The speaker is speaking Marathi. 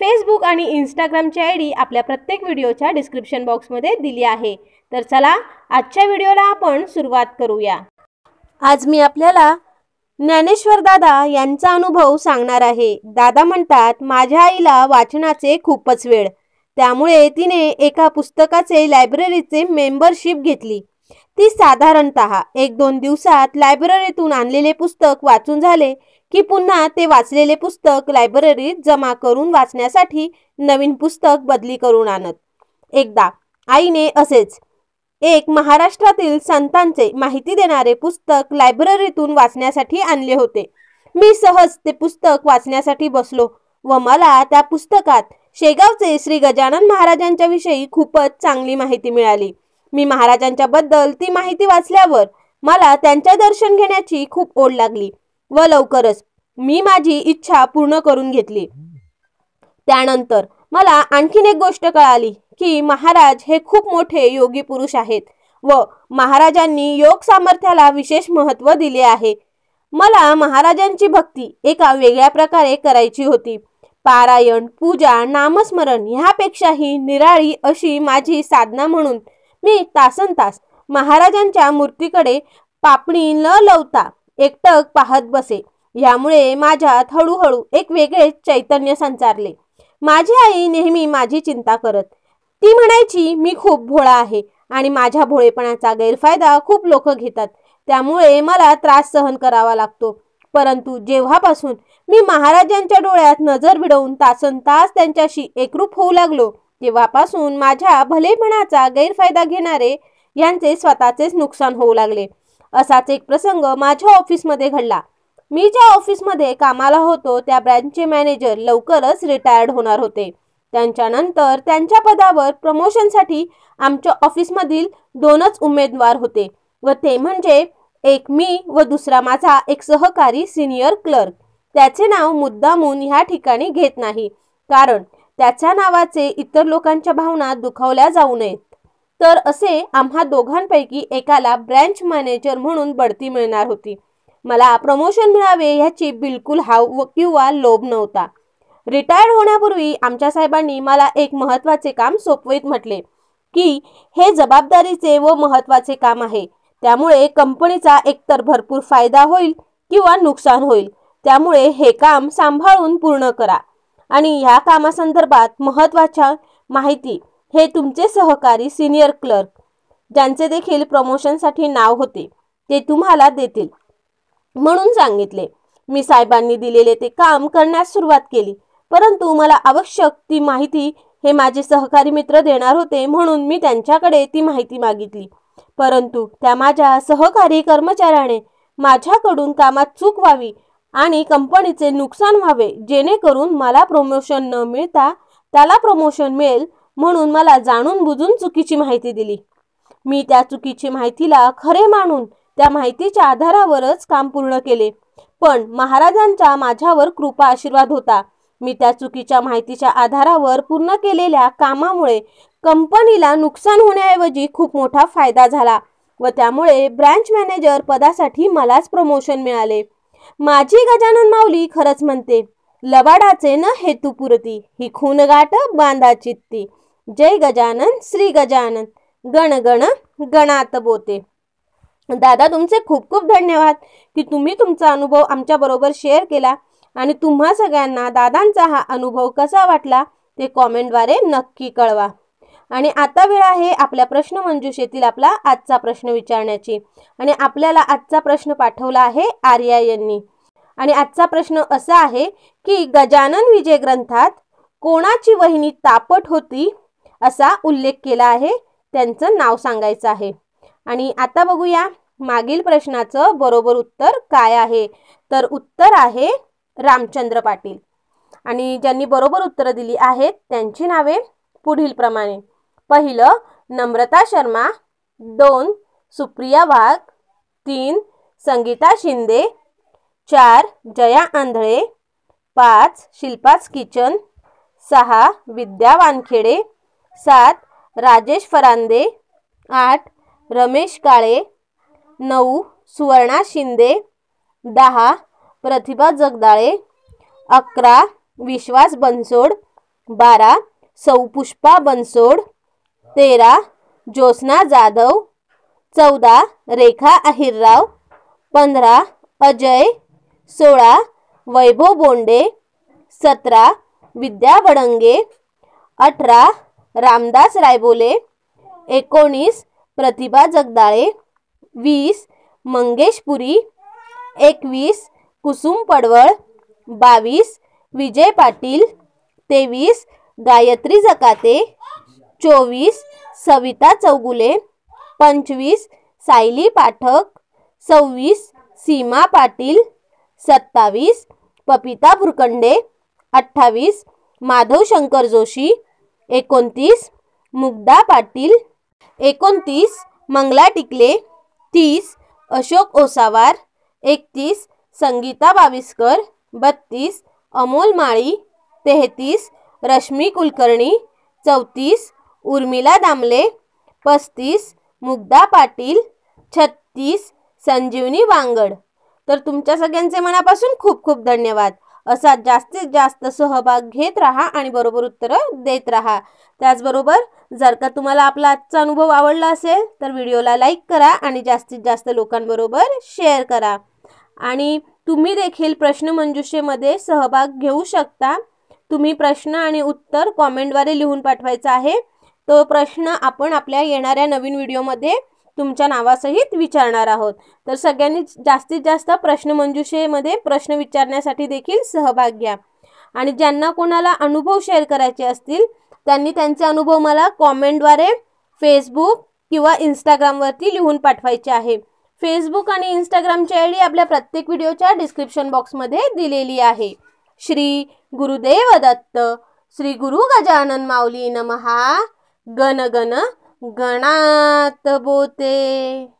फेसबुक आणि इंस्टाग्रामची आय डी आपल्या प्रत्येक व्हिडिओच्या डिस्क्रिप्शन बॉक्समध्ये दिली आहे तर चला आजच्या व्हिडिओला आपण सुरुवात करूया आज मी आपल्याला ज्ञानेश्वर दादा यांचा अनुभव सांगणार आहे दादा म्हणतात माझ्या आईला वाचनाचे खूपच वेळ त्यामुळे तिने एका पुस्तकाचे लायब्ररीचे मेंबरशिप घेतली ती साधारणत एक दोन दिवसात लायब्ररीतून आणलेले पुस्तक वाचून झाले की पुन्हा ते वाचलेले पुस्तक लायब्ररीत जमा करून वाचण्यासाठी नवीन पुस्तक बदली करून आणत एकदा आईने असेच एक महाराष्ट्रातील संतांचे माहिती देणारे पुस्तक लायब्ररीतून वाचण्यासाठी आणले होते मी सहज ते पुस्तक वाचण्यासाठी बसलो व मला त्या पुस्तकात शेगावचे श्री गजानन महाराजांच्या विषयी खूपच चांगली माहिती मिळाली मी महाराजांच्याबद्दल ती माहिती वाचल्यावर मला त्यांच्या दर्शन घेण्याची खूप ओढ लागली व लवकरच मी माझी इच्छा पूर्ण करून घेतली त्यानंतर मला आणखीन एक गोष्ट कळाली की महाराज हे खूप मोठे योगी पुरुष आहेत व महाराजांनी योग सामर्थ्याला विशेष महत्त्व दिले आहे मला महाराजांची भक्ती एका वेगळ्या प्रकारे करायची होती पारायण पूजा नामस्मरण ह्यापेक्षाही निराळी अशी माझी साधना म्हणून मी तासन तास महाराजांच्या मूर्तीकडे पापणी न लवता एकटक पाहत बसे यामुळे माझ्यात हळूहळू एक वेगळेच चैतन्य संचारले माझी आई नेहमी माझी चिंता करत ती म्हणायची मी खूप भोळा आहे आणि माझ्या भोळेपणाचा गैरफायदा खूप लोक घेतात त्यामुळे मला त्रास सहन करावा लागतो परंतु जेव्हापासून मी महाराजांच्या डोळ्यात नजर भिडवून तासन तास त्यांच्याशी एकरूप होऊ लागलो तेव्हापासून माझ्या भलेपणाचा गैरफायदा घेणारे यांचे स्वतःचेच नुकसान होऊ लागले असाच एक प्रसंग माझ्या ऑफिसमध्ये घडला मी ज्या ऑफिसमध्ये कामाला होतो त्या ब्रँचचे मॅनेजर लवकरच रिटायर्ड होणार होते त्यांच्यानंतर त्यांच्या पदावर प्रमोशनसाठी आमच्या ऑफिसमधील दोनच उमेदवार होते व ते म्हणजे एक मी व दुसरा माझा एक सहकारी सिनियर क्लर्क त्याचे नाव मुद्दामून ह्या ठिकाणी घेत नाही कारण त्याच्या नावाचे इतर लोकांच्या भावना दुखावल्या जाऊ नयेत तर असे आम्हा दोघांपैकी एकाला ब्रँच मॅनेजर म्हणून बढती मिळणार होती मला प्रमोशन मिळावे ह्याची बिलकुल हाव व किंवा लोभ नव्हता रिटायर्ड होण्यापूर्वी आमच्या साहेबांनी मला एक महत्त्वाचे काम सोपवीत म्हटले की हे जबाबदारीचे व महत्त्वाचे काम आहे त्यामुळे कंपनीचा एकतर भरपूर फायदा होईल किंवा नुकसान होईल त्यामुळे हे काम सांभाळून पूर्ण करा आणि ह्या कामासंदर्भात महत्त्वाच्या माहिती हे तुमचे सहकारी सिनियर क्लर्क ज्यांचे देखील प्रमोशनसाठी नाव होते ते तुम्हाला देतील म्हणून सांगितले मी साहेबांनी दिलेले ते काम करण्यास सुरुवात केली परंतु मला आवश्यक ती माहिती हे माझे सहकारी मित्र देणार होते म्हणून मी त्यांच्याकडे ती माहिती मागितली परंतु त्या माझ्या सहकारी कर्मचाऱ्याने माझ्याकडून कामात चूक व्हावी आणि कंपनीचे नुकसान व्हावे जेणेकरून मला प्रमोशन न मिळता त्याला प्रमोशन मिळेल म्हणून मला जाणून बुजून चुकीची माहिती दिली मी त्या चुकीची माहितीला खरे मानून त्या माहितीच्या आधारावरच काम पूर्ण केले पण महाराजांचा माझ्यावर कृपा आशीर्वाद होता मी त्या चुकीच्या माहितीच्या आधारावर पूर्ण केलेल्या कामामुळे कंपनीला नुकसान होण्याऐवजी खूप मोठा फायदा झाला व त्यामुळे ब्रँच मॅनेजर पदासाठी मलाच प्रमोशन मिळाले माझी गजानन माऊली खरंच म्हणते लबाडाचे न हेतू पुरती ही गाठ बांधा चित्ती जय गजानन श्री गजानन गण गण गणात बोते दादा तुमचे खूप खूप धन्यवाद की तुम्ही तुमचा अनुभव आमच्या बरोबर शेअर केला आणि तुम्हा सगळ्यांना दादांचा हा अनुभव कसा वाटला ते कॉमेंटद्वारे नक्की कळवा आणि आता वेळ आहे आपल्या प्रश्न प्रश्नमंजुषेतील आपला आजचा प्रश्न विचारण्याची आणि आपल्याला आजचा प्रश्न पाठवला आहे आर्या यांनी आणि आजचा प्रश्न असा आहे की गजानन विजय ग्रंथात कोणाची वहिनी तापट होती असा उल्लेख केला आहे त्यांचं नाव सांगायचं आहे आणि आता बघूया मागील प्रश्नाचं बरोबर उत्तर काय आहे तर उत्तर आहे रामचंद्र पाटील आणि ज्यांनी बरोबर उत्तरं दिली आहेत त्यांची नावे पुढीलप्रमाणे पहिलं नम्रता शर्मा दोन सुप्रिया भाग, तीन संगीता शिंदे चार जया आंधळे पाच शिल्पाच किचन सहा विद्या वानखेडे सात राजेश फरांदे आठ रमेश काळे नऊ सुवर्णा शिंदे दहा प्रतिभा जगदाळे अकरा विश्वास बनसोड बारा सौपुष्पा बनसोड तेरा ज्योत्स्ना जाधव चौदा रेखा अहिरराव पंधरा अजय सोळा वैभव बोंडे सतरा विद्या वडंगे अठरा रामदास रायबोले एकोणीस प्रतिभा जगदाळे वीस मंगेश पुरी एकवीस कुसुम पडवळ बावीस विजय पाटील तेवीस गायत्री जकाते चोवीस सविता चौगुले पंचवीस सायली पाठक सव्वीस सीमा पाटील सत्तावीस पपिता भुरकंडे अठ्ठावीस माधव शंकर जोशी एकोणतीस मुग्धा पाटील एकोणतीस मंगला टिकले तीस अशोक ओसावार एकतीस संगीता बाविस्कर बत्तीस अमोल माळी तेहतीस रश्मी कुलकर्णी चौतीस उर्मिला दामले पस्तीस मुग्धा पाटील छत्तीस संजीवनी वांगड तर तुमच्या सगळ्यांचे मनापासून खूप खूप धन्यवाद असा जास्तीत जास्त सहभाग घेत राहा आणि बरोबर उत्तरं देत राहा त्याचबरोबर जर का तुम्हाला आपला आजचा अनुभव आवडला असेल तर व्हिडिओला लाईक करा आणि जास्तीत जास्त लोकांबरोबर शेअर करा आणि तुम्ही देखील प्रश्नमंजुषेमध्ये सहभाग घेऊ शकता तुम्ही प्रश्न आणि उत्तर कॉमेंटद्वारे लिहून पाठवायचं आहे तो प्रश्न आपण आपल्या येणाऱ्या नवीन व्हिडिओमध्ये तुमच्या नावासहित विचारणार आहोत तर सगळ्यांनी जास्तीत जास्त प्रश्नमंजुषेमध्ये प्रश्न विचारण्यासाठी देखील सहभाग घ्या आणि ज्यांना कोणाला अनुभव शेअर करायचे असतील त्यांनी त्यांचे अनुभव मला कॉमेंटद्वारे फेसबुक किंवा इंस्टाग्रामवरती लिहून पाठवायचे आहे फेसबुक आणि इंस्टाग्रामची आय डी आपल्या प्रत्येक व्हिडिओच्या डिस्क्रिप्शन बॉक्समध्ये दिलेली आहे श्री गुरुदेव दत्त श्री गुरु गजानन माऊली नमहा गण गण गणात बोते